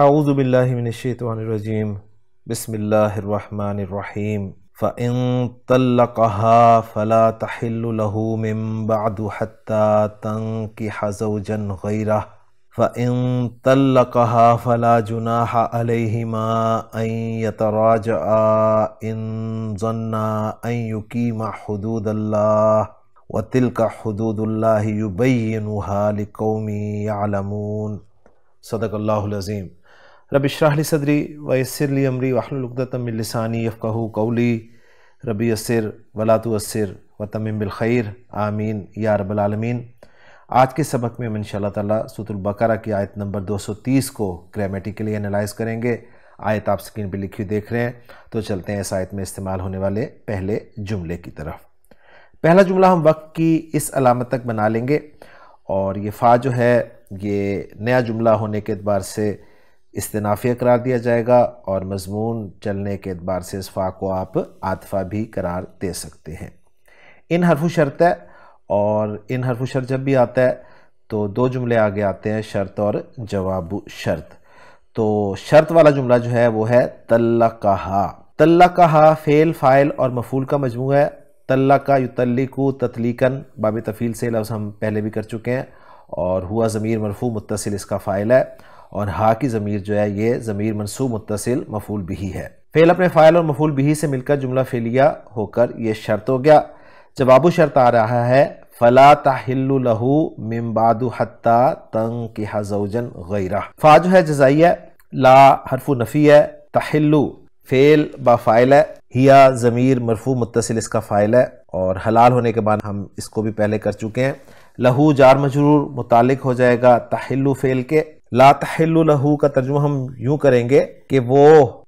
أعوذ بالله من الشيطان الرجيم بسم الله الرحمن الرحيم فإن طلقها فلا تحل له من بعد حتى تنكح زوجا غيره فإن طلقها فلا جناح عليهما أن يتراجعا إن ظنا أن يقيما حدود الله وتلك حدود الله يبينها لقوم يعلمون صدق الله العظيم رب اشرح لی صدری ویسر لی امری عمری وحم من لسانی یققو قولی ربی عصر ولا تو و تم بالخیر آمین یا رب العالمین آج کے سبق میں ہم انشاءاللہ تعالی سوت البقرہ کی آیت نمبر دو سو تیس کو گرامیٹیکلی انالائز کریں گے آیت آپ سکین پہ لکھی دیکھ رہے ہیں تو چلتے ہیں اس آیت میں استعمال ہونے والے پہلے جملے کی طرف پہلا جملہ ہم وقت کی اس علامت تک بنا لیں گے اور یہ فا جو ہے یہ نیا جملہ ہونے کے اعتبار سے استنافیہ قرار دیا جائے گا اور مضمون چلنے کے اعتبار سے اسفا کو آپ آتفہ بھی قرار دے سکتے ہیں ان حرف شرط ہے اور ان حرف شرط جب بھی آتا ہے تو دو جملے آگے آتے ہیں شرط اور جواب شرط تو شرط والا جملہ جو ہے وہ ہے تلقہا تلقہا فیل فعل فائل اور مفہول کا مجموعہ ہے تلّہ کا تطلیقن باب تفیل سے لفظ ہم پہلے بھی کر چکے ہیں اور ہوا ضمیر مرفوع متصل اس کا فائل ہے اور ہا کی ضمیر جو ہے یہ ضمیر منصوب متصل مفول بھی ہے فیل اپنے فائل اور مفول بھی سے مل کر جملہ فعلیہ ہو کر یہ شرط ہو گیا جواب و شرط آ رہا ہے فلا تحل لہو ممباد غیرہ فا جو ہے جزائی ہے لا حرف نفی ہے تحلو فیل با فائل ہے ہیا ضمیر مرفو متصل اس کا فائل ہے اور حلال ہونے کے بعد ہم اس کو بھی پہلے کر چکے ہیں لہو جار مجرور متعلق ہو جائے گا تحلو فیل کے لا لہو کا ترجمہ ہم یوں کریں گے کہ وہ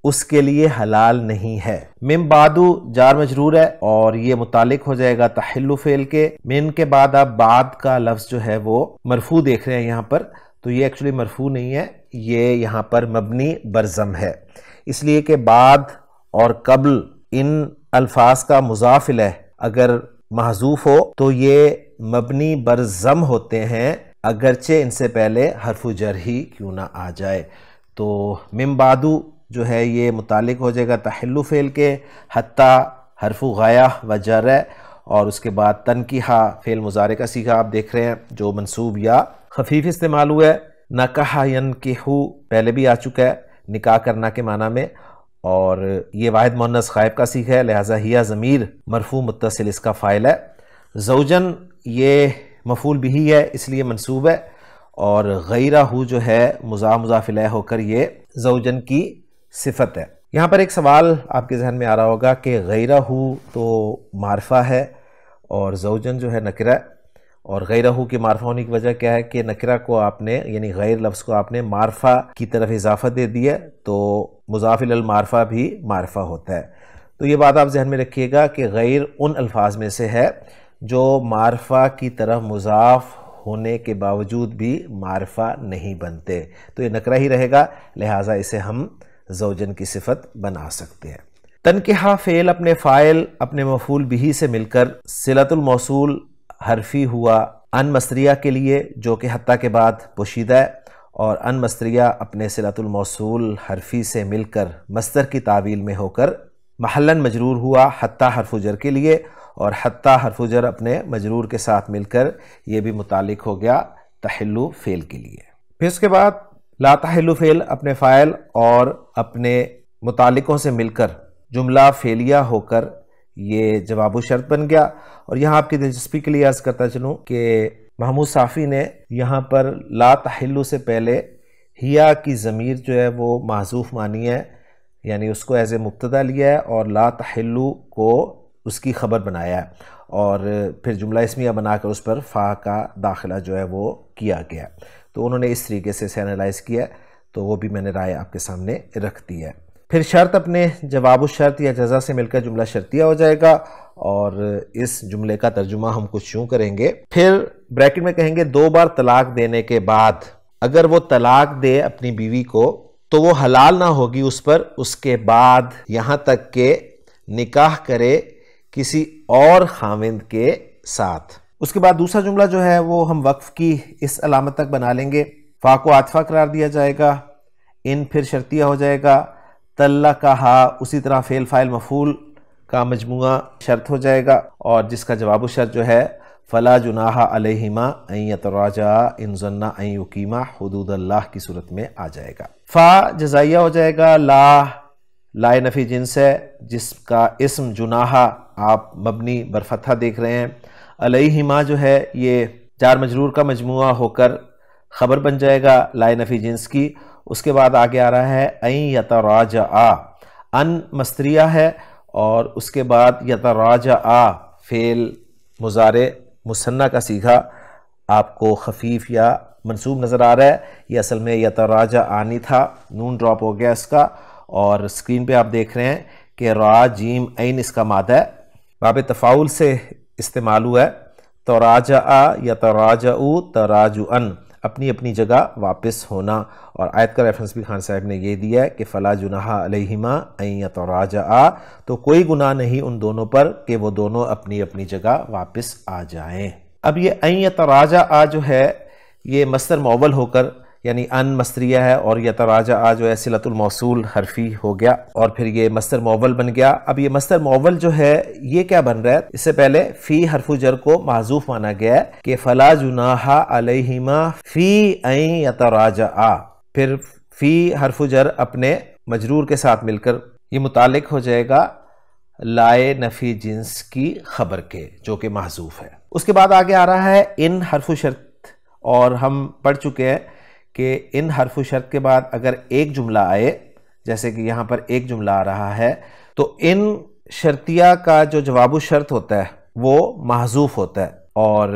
اس کے لیے حلال نہیں ہے مم بادو جار مجرور ہے اور یہ متعلق ہو جائے گا تحل فعل کے من کے بعد آپ بعد کا لفظ جو ہے وہ مرفو دیکھ رہے ہیں یہاں پر تو یہ ایکچولی مرفو نہیں ہے یہ یہاں پر مبنی برزم ہے اس لیے کہ بعد اور قبل ان الفاظ کا مضافل ہے اگر محضوف ہو تو یہ مبنی برزم ہوتے ہیں اگرچہ ان سے پہلے حرف جر ہی کیوں نہ آ جائے تو ممبادو جو ہے یہ متعلق ہو جائے گا تحلو فعل کے حتیٰ حرف غیہ و جر ہے اور اس کے بعد تنقیہ فعل مزارے کا سیکھا آپ دیکھ رہے ہیں جو منصوب یا خفیف استعمال ہوا ہے نقا ین ہو پہلے بھی آ چکا ہے نکاح کرنا کے معنی میں اور یہ واحد مونس غائب کا سیکھا ہے لہٰذا ہیا ضمیر مرفو متصل اس کا فائل ہے زوجن یہ مفول بھی ہی ہے اس لیے منصوب ہے اور غیرہ ہو جو ہے مزاح مضافل ہو کر یہ زوجن کی صفت ہے یہاں پر ایک سوال آپ کے ذہن میں آ رہا ہوگا کہ غیرہ ہو تو معرفہ ہے اور زوجن جو ہے نکرہ اور غیرہ ہو کے معرفہ ہونے کی وجہ کیا ہے کہ نکرہ کو آپ نے یعنی غیر لفظ کو آپ نے معرفہ کی طرف اضافہ دے دی ہے تو مضافل المعرفہ بھی معرفہ ہوتا ہے تو یہ بات آپ ذہن میں رکھیے گا کہ غیر ان الفاظ میں سے ہے جو معرفہ کی طرف مضاف ہونے کے باوجود بھی معرفہ نہیں بنتے تو یہ نکرہ ہی رہے گا لہٰذا اسے ہم زوجن کی صفت بنا سکتے ہیں تنقہ فعل اپنے فائل اپنے مفول بہی سے مل کر صلت الموصول حرفی ہوا ان مصریہ کے لیے جو کہ حتیٰ کے بعد پوشیدہ اور ان مصریہ اپنے صلت الموصول حرفی سے مل کر مستر کی تعویل میں ہو کر محلن مجرور ہوا حتیٰ حرف جر کے لیے اور حتیٰ جر اپنے مجرور کے ساتھ مل کر یہ بھی متعلق ہو گیا تحلو فعل کے لیے پھر اس کے بعد لا تحلو فعل اپنے فائل اور اپنے متعلقوں سے مل کر جملہ فیلیا ہو کر یہ جواب و شرط بن گیا اور یہاں آپ کی دلچسپی کے لیے عرض کرتا چلوں کہ محمود صافی نے یہاں پر لا تحلو سے پہلے ہیا کی ضمیر جو ہے وہ معذوف مانی ہے یعنی اس کو ایز اے مبتدا لیا ہے اور لا تحلو کو اس کی خبر بنایا ہے اور پھر جملہ اسمیہ بنا کر اس پر فا کا داخلہ جو ہے وہ کیا گیا تو انہوں نے اس طریقے سے اسے انیلائز کیا تو وہ بھی میں نے رائے آپ کے سامنے رکھ دی ہے پھر شرط اپنے جواب و شرط یا جزا سے مل کر جملہ شرطیہ ہو جائے گا اور اس جملے کا ترجمہ ہم کچھ یوں کریں گے پھر بریکٹ میں کہیں گے دو بار طلاق دینے کے بعد اگر وہ طلاق دے اپنی بیوی کو تو وہ حلال نہ ہوگی اس پر اس کے بعد یہاں تک کہ نکاح کرے کسی اور خامند کے ساتھ اس کے بعد دوسرا جملہ جو ہے وہ ہم وقف کی اس علامت تک بنا لیں گے فا کو آتفا قرار دیا جائے گا ان پھر شرطیہ ہو جائے گا کا ہا اسی طرح فیل فائل مفول کا مجموعہ شرط ہو جائے گا اور جس کا جواب شرط جو ہے فلاح جناحا علما تراجا ضلع این یو حدود اللہ کی صورت میں آ جائے گا فا جزائیہ ہو جائے گا لا لائے نفی جنس ہے جس کا اسم جناحہ آپ مبنی برفتہ دیکھ رہے ہیں علیہ جو ہے یہ چار مجرور کا مجموعہ ہو کر خبر بن جائے گا افی جنس کی اس کے بعد آگے آ رہا ہے این یتراج آ ان مستریہ ہے اور اس کے بعد یتراج آ فعل مزارے مصنع کا سیکھا آپ کو خفیف یا منصوب نظر آ رہا ہے یہ اصل میں یتراج آنی تھا نون ڈراپ ہو گیا اس کا اور اسکرین پہ آپ دیکھ رہے ہیں کہ را جیم این اس کا مادہ ہے باب تفاول سے استعمال ہوا ہے تو راجا یا تو راجا او تراج ان اپنی اپنی جگہ واپس ہونا اور آیت کا ریفرنس بھی خان صاحب نے یہ دیا ہے کہ فلا جناح علیہما این یا تو کوئی گناہ نہیں ان دونوں پر کہ وہ دونوں اپنی اپنی جگہ واپس آ جائیں اب یہ این یا آ جو ہے یہ مستر معول ہو کر یعنی ان مستریہ ہے اور یہ تراجہ آ جو ہے سیلط الموسول حرفی ہو گیا اور پھر یہ مستر مول بن گیا اب یہ مستر مول جو ہے یہ کیا بن رہا ہے اس سے پہلے فی حرف جر کو معذوف مانا گیا ہے کہ فلا علیہما فی این یتراجہ آ پھر فی حرف جر اپنے مجرور کے ساتھ مل کر یہ متعلق ہو جائے گا لائے نفی جنس کی خبر کے جو کہ معذوف ہے اس کے بعد آگے آ رہا ہے ان حرف شرط اور ہم پڑھ چکے ہیں کہ ان حرف و شرط کے بعد اگر ایک جملہ آئے جیسے کہ یہاں پر ایک جملہ آ رہا ہے تو ان شرطیہ کا جو جواب و شرط ہوتا ہے وہ محضوف ہوتا ہے اور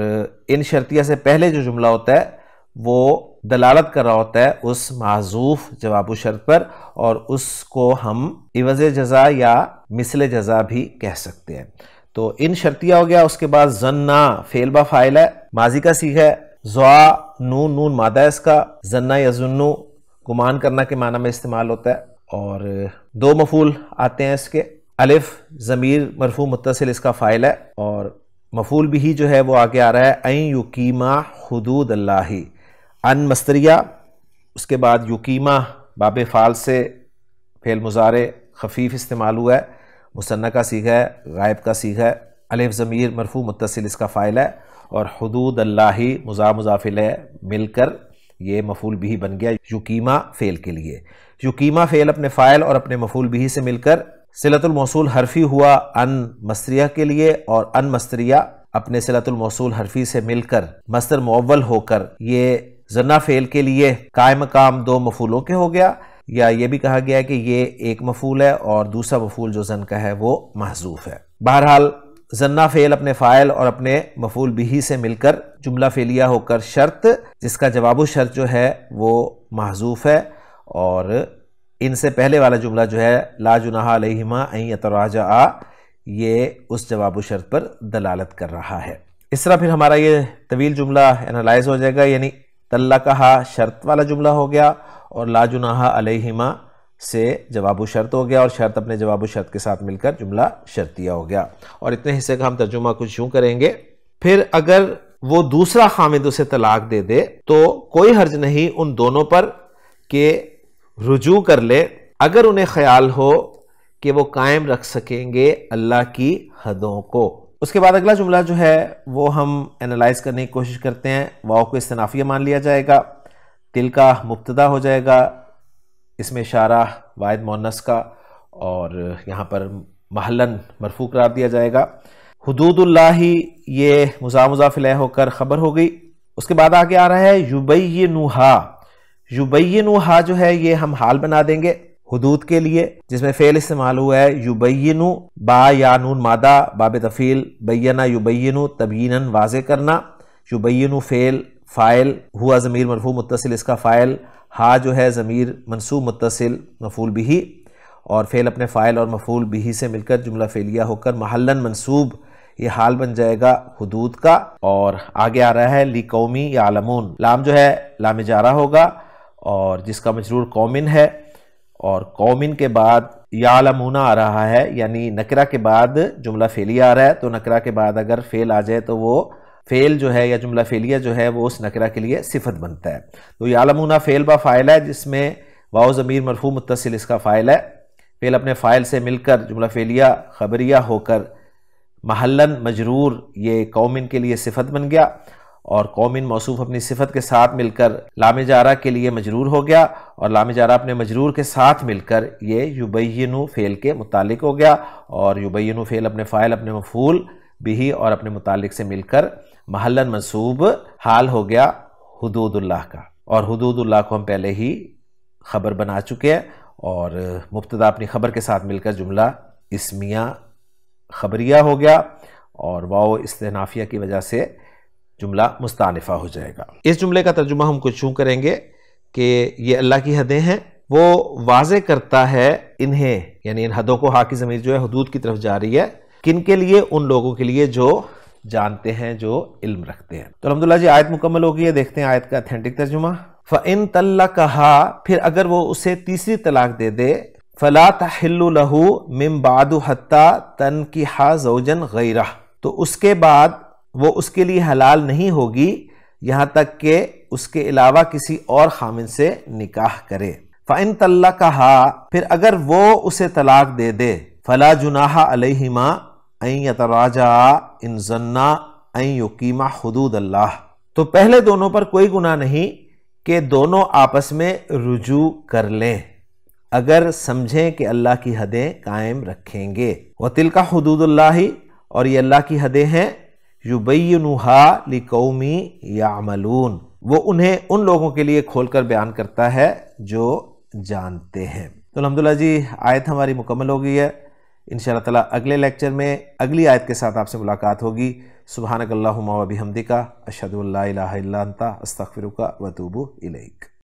ان شرطیہ سے پہلے جو جملہ ہوتا ہے وہ دلالت کر رہا ہوتا ہے اس معذوف جواب و شرط پر اور اس کو ہم عوض جزا یا مثل جزا بھی کہہ سکتے ہیں تو ان شرطیہ ہو گیا اس کے بعد زنہ فیل با ہے ماضی کا سیکھ ہے زوا نون نون مادہ اس کا ذنا یا زنو گمان کرنا کے معنی میں استعمال ہوتا ہے اور دو مفول آتے ہیں اس کے الف ضمیر مرفوع متصل اس کا فائل ہے اور مفول بھی ہی جو ہے وہ آگے آ رہا ہے این یقیما حدود اللہ ان مستریہ اس کے بعد یقیما باب فعال سے فعل مضارع خفیف استعمال ہوا ہے مصنع کا سیکھا ہے غائب کا سیکھا ہے الف ضمیر مرفوع متصل اس کا فائل ہے اور حدود اللہ مزا مضافل مل کر یہ مفول بھی بن گیا یقیمہ فیل کے لیے یقیمہ فیل اپنے فائل اور اپنے مفول بھی سے مل کر صلت الموصول حرفی ہوا ان مستریہ کے لیے اور ان مستریہ اپنے صلت الموصول حرفی سے مل کر معول ہو کر یہ ذنا فیل کے لیے قائم کام دو مفولوں کے ہو گیا یا یہ بھی کہا گیا کہ یہ ایک مفول ہے اور دوسرا مفول جو زن کا ہے وہ محضوف ہے بہرحال ضنا فیل اپنے فائل اور اپنے مفول بہی سے مل کر جملہ فیلیا ہو کر شرط جس کا جواب و شرط جو ہے وہ محضوف ہے اور ان سے پہلے والا جملہ جو ہے لا جناح علیہما اینتراجہ آ یہ اس جواب و شرط پر دلالت کر رہا ہے اس طرح پھر ہمارا یہ طویل جملہ انالائز ہو جائے گا یعنی طلّہ کہا شرط والا جملہ ہو گیا اور لا جناح علیہما سے جواب و شرط ہو گیا اور شرط اپنے جواب و شرط کے ساتھ مل کر جملہ شرطیہ ہو گیا اور اتنے حصے کا ہم ترجمہ کچھ یوں کریں گے پھر اگر وہ دوسرا خامد اسے طلاق دے دے تو کوئی حرج نہیں ان دونوں پر کہ رجوع کر لے اگر انہیں خیال ہو کہ وہ قائم رکھ سکیں گے اللہ کی حدوں کو اس کے بعد اگلا جملہ جو ہے وہ ہم انالائز کرنے کی کوشش کرتے ہیں واؤ کو استنافیہ مان لیا جائے گا تل کا مبتدا ہو جائے گا اس میں اشارہ واحد مونس کا اور یہاں پر محلن مرفوع قرار دیا جائے گا حدود اللہ ہی یہ مزاح مزاح فلح ہو کر خبر ہو گئی اس کے بعد آگے آ رہا ہے نوحا یوبئی نوحا جو ہے یہ ہم حال بنا دیں گے حدود کے لیے جس میں فعل استعمال ہوا ہے یوبی نو با نون مادہ باب تفیل بینا یو بین تبین واضح کرنا یو فعل فائل ہوا ضمیر مرفوع متصل اس کا فائل ہا جو ہے ضمیر منصوب متصل مفول بھی اور فعل اپنے فائل اور مفول بھی سے مل کر جملہ فعلیہ ہو کر محلن منصوب یہ حال بن جائے گا حدود کا اور آگے آ رہا ہے لی قومی یا علمون لام جو ہے لام جارہ ہوگا اور جس کا مجرور قومن ہے اور قومن کے بعد یا علمونہ آ رہا ہے یعنی نکرہ کے بعد جملہ فعلی آ رہا ہے تو نکرہ کے بعد اگر فعل آ جائے تو وہ فیل جو ہے یا جملہ فیلیہ جو ہے وہ اس نکرہ کے لیے صفت بنتا ہے تو یہ عالمونہ فیل با فائل ہے جس میں واؤ ضمیر مرفوع متصل اس کا فائل ہے فیل اپنے فائل سے مل کر جملہ فیلیہ خبریہ ہو کر محلن مجرور یہ قومن کے لیے صفت بن گیا اور قومن موصوف اپنی صفت کے ساتھ مل کر لام جارہ کے لیے مجرور ہو گیا اور لام جارہ اپنے مجرور کے ساتھ مل کر یہ یبینو فیل فعل کے متعلق ہو گیا اور یبینو فیل اپنے فائل اپنے مفعول بھی اور اپنے متعلق سے مل کر محلن منصوب حال ہو گیا حدود اللہ کا اور حدود اللہ کو ہم پہلے ہی خبر بنا چکے ہیں اور مبتدا اپنی خبر کے ساتھ مل کر جملہ اسمیہ خبریہ ہو گیا اور واو استحنافیہ استنافیہ کی وجہ سے جملہ مستانفہ ہو جائے گا اس جملے کا ترجمہ ہم کچھ کیوں کریں گے کہ یہ اللہ کی حدیں ہیں وہ واضح کرتا ہے انہیں یعنی ان حدوں کو حاکی زمین جو ہے حدود کی طرف جا رہی ہے کن کے لیے ان لوگوں کے لیے جو جانتے ہیں جو علم رکھتے ہیں تو الحمدللہ جی آیت مکمل ہو گئی ہے دیکھتے ہیں آیت کا اتھینٹک ترجمہ فَإِن طَلَّقَهَا کہا پھر اگر وہ اسے تیسری طلاق دے دے فَلَا تَحِلُّ لَهُ مِن بَعْدُ حَتَّى تَنْكِحَا زَوْجًا غَيْرَهُ تو اس کے بعد وہ اس کے لیے حلال نہیں ہوگی یہاں تک کہ اس کے علاوہ کسی اور خامن سے نکاح کرے فَإِن طَلَّقَهَا کہا پھر اگر وہ اسے طلاق دے دے فلا جناح علیہما ان انضنا این یقیمہ حدود اللہ تو پہلے دونوں پر کوئی گناہ نہیں کہ دونوں آپس میں رجوع کر لیں اگر سمجھیں کہ اللہ کی حدیں قائم رکھیں گے وہ تلک حدود اللہ اور یہ اللہ کی حدیں ہیں یو بیونا لی وہ انہیں ان لوگوں کے لیے کھول کر بیان کرتا ہے جو جانتے ہیں تو الحمدللہ جی آیت ہماری مکمل ہو گئی ہے انشاءاللہ اللہ تعالیٰ اگلے لیکچر میں اگلی آیت کے ساتھ آپ سے ملاقات ہوگی سبحانک اللہم و بحمدکا اشہدو اللہ الہ انتا استغفر و توبو الیک